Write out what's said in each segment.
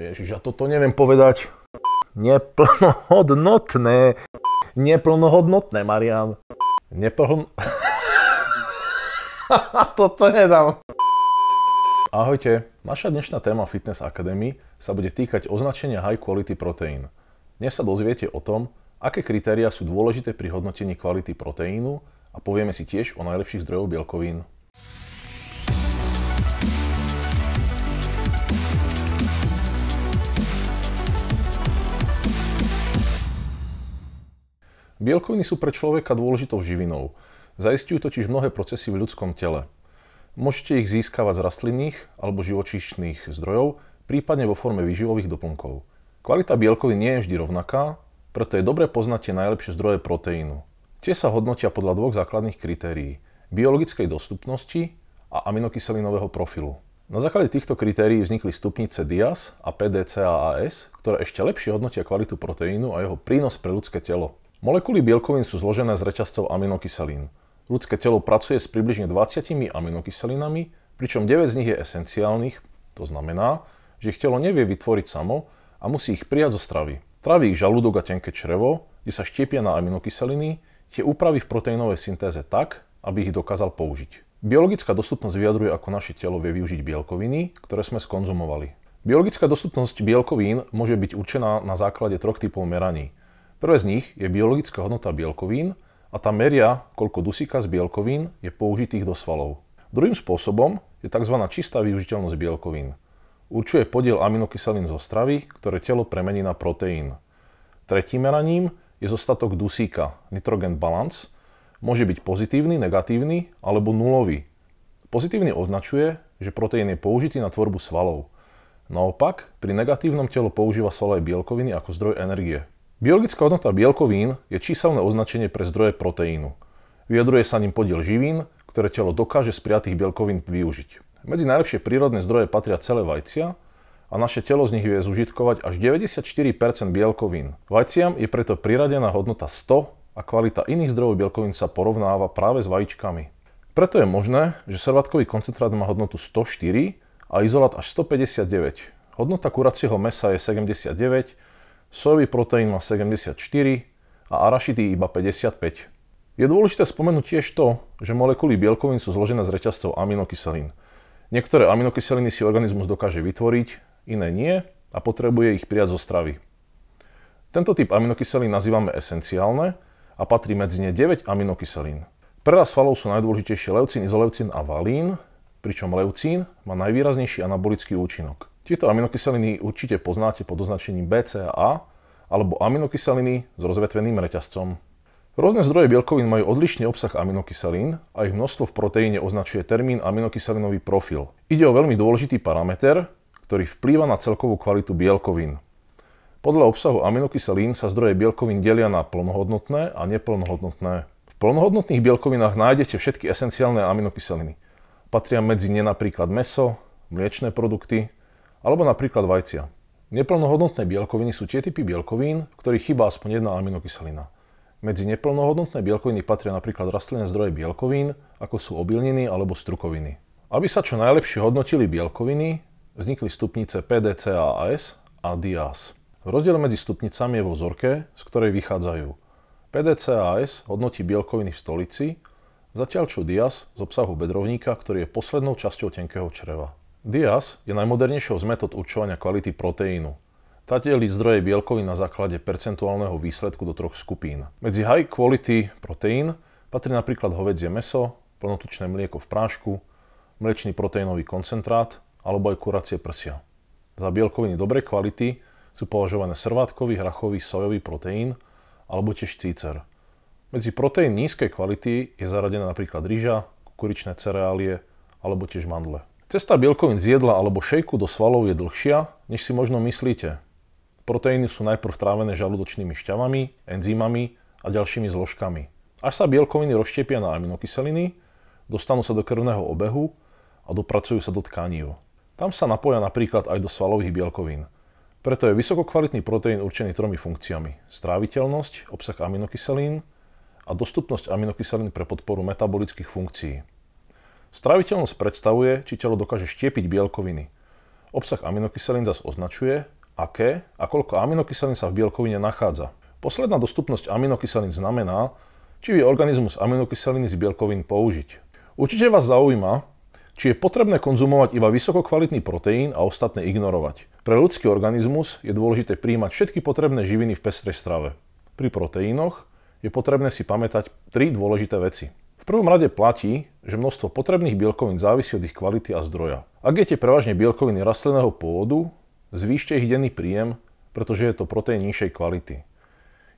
Ježiš, ja toto neviem povedať. Neplnohodnotné. Neplnohodnotné, Marian. Neplhon... toto nedám. Ahojte, naša dnešná téma Fitness Academy sa bude týkať označenia High Quality Protein. Dnes sa dozviete o tom, aké kritéria sú dôležité pri hodnotení kvality proteínu a povieme si tiež o najlepších zdrojoch bielkovín. Bielkoviny sú pre človeka dôležitou živinou. Zaistujú totiž mnohé procesy v ľudskom tele. Môžete ich získavať z rastlinných alebo živočíšnych zdrojov, prípadne vo forme výživových doplnkov. Kvalita bielkovín nie je vždy rovnaká, preto je dobré poznať tie najlepšie zdroje proteínu. Tie sa hodnotia podľa dvoch základných kritérií – biologickej dostupnosti a aminokyselinového profilu. Na základe týchto kritérií vznikli stupnice DIAS a PDCAAS, ktoré ešte lepšie hodnotia kvalitu proteínu a jeho prínos pre ľudské telo. Molekuly bielkovín sú zložené z reťazcov aminokyselín. Ľudské telo pracuje s približne 20 aminokyselinami, pričom 9 z nich je esenciálnych, to znamená, že ich telo nevie vytvoriť samo a musí ich prijať zo stravy. Traví ich žalúdok a tenké črevo, kde sa štiepia na aminokyseliny, tie upraví v proteínovej syntéze tak, aby ich dokázal použiť. Biologická dostupnosť vyjadruje, ako naše telo vie využiť bielkoviny, ktoré sme skonzumovali. Biologická dostupnosť bielkovín môže byť určená na základe troch typov meraní – Prvé z nich je biologická hodnota bielkovín a tá meria, koľko dusíka z bielkovín je použitých do svalov. Druhým spôsobom je tzv. čistá využiteľnosť bielkovín. Určuje podiel aminokyselín zo stravy, ktoré telo premení na proteín. Tretím meraním je zostatok dusíka, nitrogen balance, môže byť pozitívny, negatívny alebo nulový. Pozitívny označuje, že proteín je použitý na tvorbu svalov. Naopak, pri negatívnom telo používa svalové bielkoviny ako zdroj energie. Biologická hodnota bielkovín je číselné označenie pre zdroje proteínu. Vyjadruje sa ním podiel živín, ktoré telo dokáže z prijatých bielkovín využiť. Medzi najlepšie prírodné zdroje patria celé vajcia a naše telo z nich vie zužitkovať až 94 bielkovín. Vajciam je preto priradená hodnota 100 a kvalita iných zdrojov bielkovín sa porovnáva práve s vajíčkami. Preto je možné, že servátkový koncentrát má hodnotu 104 a izolát až 159. Hodnota kuracieho mesa je 79, sojový proteín má 74 a arašidý iba 55. Je dôležité spomenúť tiež to, že molekuly bielkovín sú zložené z reťazcov aminokyselín. Niektoré aminokyseliny si organizmus dokáže vytvoriť, iné nie a potrebuje ich prijať zo stravy. Tento typ aminokyselín nazývame esenciálne a patrí medzi ne 9 aminokyselín. Pre rast sú najdôležitejšie leucín, izoleucín a valín, pričom leucín má najvýraznejší anabolický účinok. Tieto aminokyseliny určite poznáte pod označením BCAA alebo aminokyseliny s rozvetveným reťazcom. Rôzne zdroje bielkovín majú odlišný obsah aminokyselín a ich množstvo v proteíne označuje termín aminokyselinový profil. Ide o veľmi dôležitý parameter, ktorý vplýva na celkovú kvalitu bielkovín. Podľa obsahu aminokyselín sa zdroje bielkovín delia na plnohodnotné a neplnohodnotné. V plnohodnotných bielkovinách nájdete všetky esenciálne aminokyseliny. Patria medzi ne napríklad meso, mliečne produkty, alebo napríklad vajcia. Neplnohodnotné bielkoviny sú tie typy bielkovín, v ktorých chýba aspoň jedna aminokyselina. Medzi neplnohodnotné bielkoviny patria napríklad rastlinné zdroje bielkovín, ako sú obilniny alebo strukoviny. Aby sa čo najlepšie hodnotili bielkoviny, vznikli stupnice PDCAAS a DIAS. Rozdiel medzi stupnicami je vo vzorke, z ktorej vychádzajú. PDCAS hodnotí bielkoviny v stolici, zatiaľ čo DIAS z obsahu bedrovníka, ktorý je poslednou časťou tenkého čreva. DIAS je najmodernejšou z metód určovania kvality proteínu. Tá delí zdroje bielkovín na základe percentuálneho výsledku do troch skupín. Medzi high quality proteín patrí napríklad hovedzie meso, plnotučné mlieko v prášku, mliečný proteínový koncentrát alebo aj kuracie prsia. Za bielkoviny dobrej kvality sú považované srvátkový, hrachový, sojový proteín alebo tiež cícer. Medzi proteín nízkej kvality je zaradená napríklad ryža, kukuričné cereálie alebo tiež mandle. Cesta bielkovín z jedla alebo šejku do svalov je dlhšia, než si možno myslíte. Proteíny sú najprv trávené žalúdočnými šťavami, enzymami a ďalšími zložkami. Až sa bielkoviny rozštiepia na aminokyseliny, dostanú sa do krvného obehu a dopracujú sa do tkanív. Tam sa napoja napríklad aj do svalových bielkovín. Preto je vysokokvalitný proteín určený tromi funkciami. Stráviteľnosť, obsah aminokyselín a dostupnosť aminokyselín pre podporu metabolických funkcií. Stráviteľnosť predstavuje, či telo dokáže štiepiť bielkoviny. Obsah aminokyselín zas označuje, aké a koľko aminokyselín sa v bielkovine nachádza. Posledná dostupnosť aminokyselín znamená, či vie organizmus aminokyseliny z bielkovín použiť. Určite vás zaujíma, či je potrebné konzumovať iba vysokokvalitný proteín a ostatné ignorovať. Pre ľudský organizmus je dôležité príjmať všetky potrebné živiny v pestrej strave. Pri proteínoch je potrebné si pamätať tri dôležité veci prvom rade platí, že množstvo potrebných bielkovín závisí od ich kvality a zdroja. Ak jete prevažne bielkoviny rastlinného pôvodu, zvýšte ich denný príjem, pretože je to proteín nižšej kvality.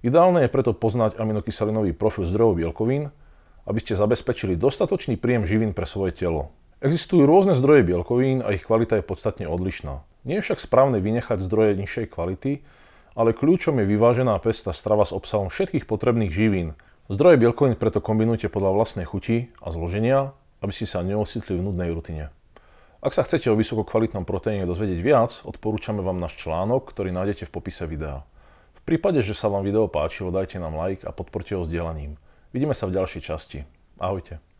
Ideálne je preto poznať aminokyselinový profil zdrojov bielkovín, aby ste zabezpečili dostatočný príjem živín pre svoje telo. Existujú rôzne zdroje bielkovín a ich kvalita je podstatne odlišná. Nie je však správne vynechať zdroje nižšej kvality, ale kľúčom je vyvážená pesta strava s obsahom všetkých potrebných živín, Zdroje bielkovín preto kombinujte podľa vlastnej chuti a zloženia, aby ste sa neosytli v nudnej rutine. Ak sa chcete o vysokokvalitnom proteíne dozvedieť viac, odporúčame vám náš článok, ktorý nájdete v popise videa. V prípade, že sa vám video páčilo, dajte nám like a podporte ho sdielaním. Vidíme sa v ďalšej časti. Ahojte.